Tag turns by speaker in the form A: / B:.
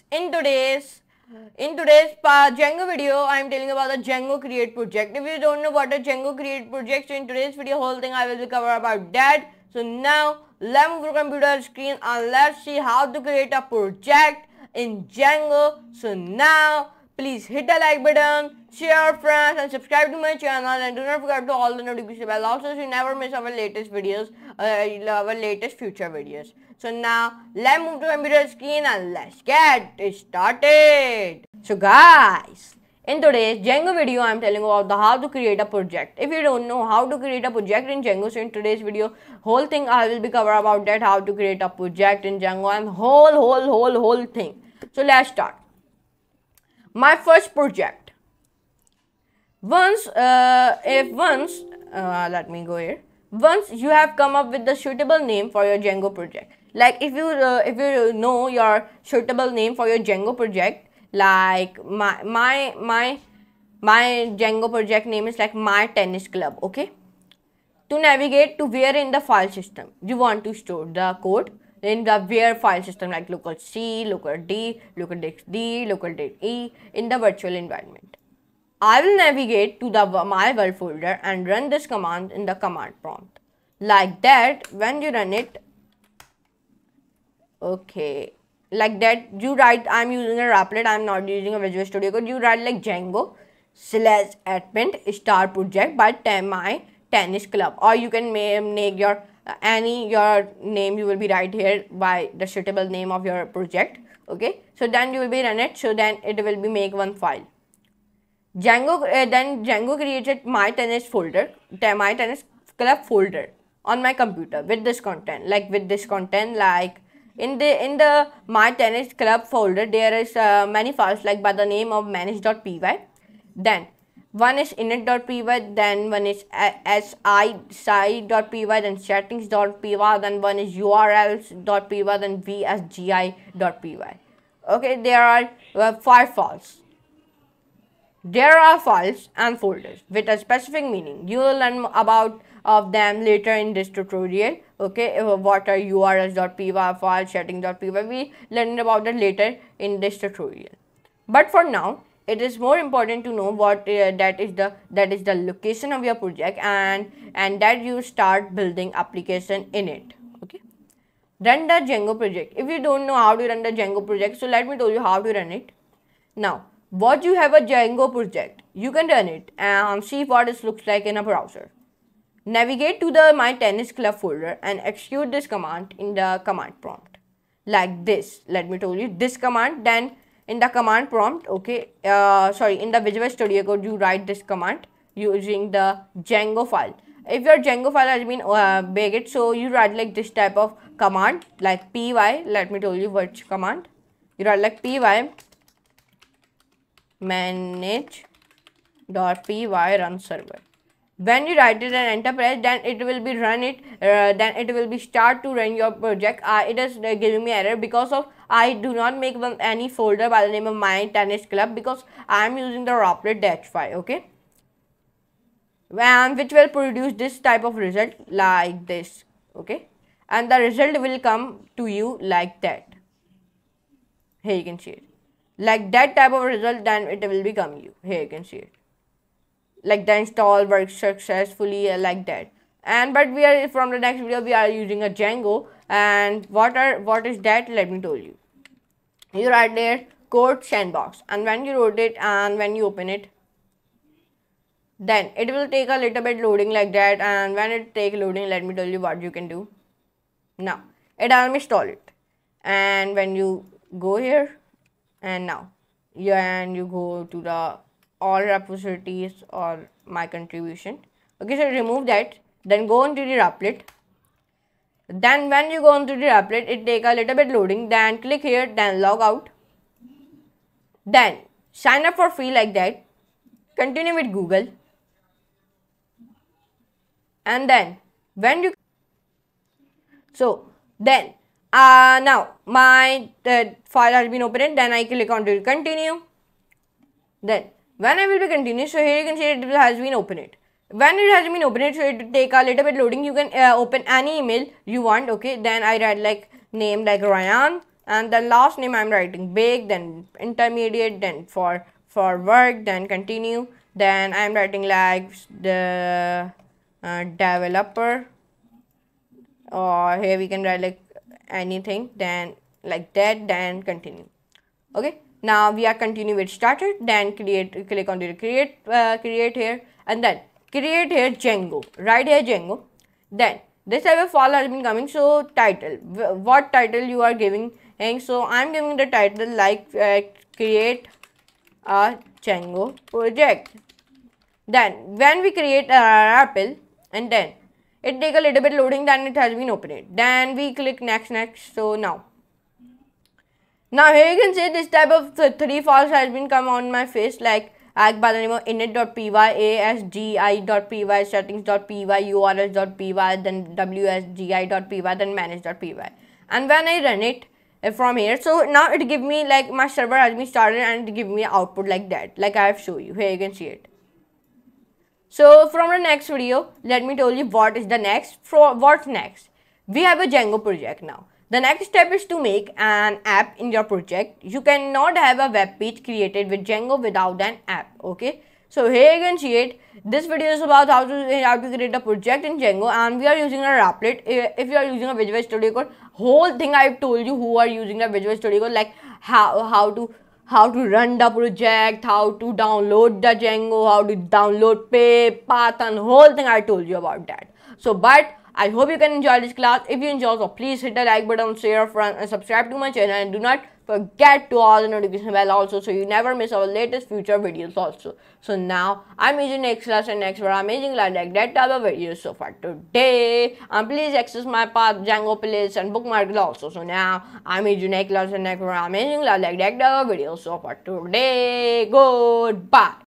A: guys in today's in today's Django video, I am telling about the Django Create project. If you don't know what the Django Create project, so in today's video, whole thing I will be cover about that. So now, let me go to computer screen and let's see how to create a project in Django. So now, Please hit the like button, share friends and subscribe to my channel and do not forget to all the notification bell also so you never miss our latest videos, uh, our latest future videos. So now let's move to computer screen and let's get started. So guys, in today's Django video, I am telling about the how to create a project. If you don't know how to create a project in Django, so in today's video, whole thing I will be cover about that, how to create a project in Django and whole, whole, whole, whole thing. So let's start my first project once uh, if once uh, let me go here once you have come up with the suitable name for your django project like if you uh, if you know your suitable name for your django project like my my my my django project name is like my tennis club okay to navigate to where in the file system you want to store the code in the where file system like local C, local D, local D, local D E in the virtual environment. I will navigate to the my world folder and run this command in the command prompt. Like that, when you run it, okay, like that, you write, I'm using a Rapplet, I'm not using a Visual Studio Code, you write like Django slash admin star project by my tennis club or you can make your uh, any your name you will be right here by the suitable name of your project okay so then you will be run it so then it will be make one file django uh, then django created my tennis folder my tennis club folder on my computer with this content like with this content like in the in the my tennis club folder there is uh, many files like by the name of manage.py then one is init.py, then one is si.py, then settings.py, then one is urls.py, then vsgi.py. Okay, there are uh, five files. There are files and folders with a specific meaning. You will learn about of them later in this tutorial. Okay, uh, what are urls.py files, settings.py, we learn about that later in this tutorial. But for now, it is more important to know what uh, that is the that is the location of your project and and that you start building application in it okay run the django project if you don't know how to run the django project so let me tell you how to run it now what you have a django project you can run it and see what it looks like in a browser navigate to the my tennis club folder and execute this command in the command prompt like this let me tell you this command then in the command prompt okay uh, sorry in the visual studio code you write this command using the django file if your django file has been uh, bagged so you write like this type of command like py let me tell you which command you write like py manage dot py run server when you write it and enter press then it will be run it uh, then it will be start to run your project uh, it is uh, giving me error because of I do not make one, any folder by the name of my tennis club because I am using the Roplet dash 5, okay and which will produce this type of result like this okay and the result will come to you like that here you can see it like that type of result then it will become you here you can see it like the install works successfully uh, like that and but we are from the next video we are using a django and what are what is that let me tell you you write there code sandbox and when you load it and when you open it then it will take a little bit loading like that and when it take loading let me tell you what you can do now it will install it and when you go here and now yeah, and you go to the all repositories or my contribution okay so remove that then go into the applet then when you go into the applet it take a little bit loading then click here then log out then sign up for free like that continue with google and then when you so then uh, now my file has been opened then I click on to continue then when I will be continue so here you can see it has been opened when it has been opened it should take a little bit loading you can uh, open any email you want okay then i write like name like ryan and the last name i'm writing big then intermediate then for for work then continue then i'm writing like the uh, developer or here we can write like anything then like that then continue okay now we are continue with started then create click on the create uh, create here and then create here Django, right here Django. Then this type of file has been coming. So title, what title you are giving? And so I'm giving the title like uh, create a Django project. Then when we create our apple and then it take a little bit loading then it has been opened. Then we click next next. So now now here you can see this type of th three files has been come on my face like आग बाद init.py, asgi.py, settings.py, urs.py, then wsgi.py, then manage.py. And when I run it uh, from here, so now it give me like my server has been started and give me output like that, like I have shown you. Here you can see it. So from the next video, let me tell you what is the next, for what's next. We have a Django project now. The next step is to make an app in your project. You cannot have a web page created with Django without an app. Okay. So here you can see it. This video is about how to how to create a project in Django, and we are using a Raplet. If you are using a Visual Studio Code, whole thing I've told you who are using a Visual Studio Code, like how how to how to run the project, how to download the Django, how to download pay, path, and whole thing I told you about that. So, but I hope you can enjoy this class. If you enjoy, so please hit the like button, share, friend, and subscribe to my channel. And do not forget to all the notification bell also, so you never miss our latest future videos also. So now I'm using next class and next for amazing like that type of videos. So far today, and please access my path, Django playlist and bookmark it also. So now I'm using next class and next for amazing like that type of videos. So far today, goodbye.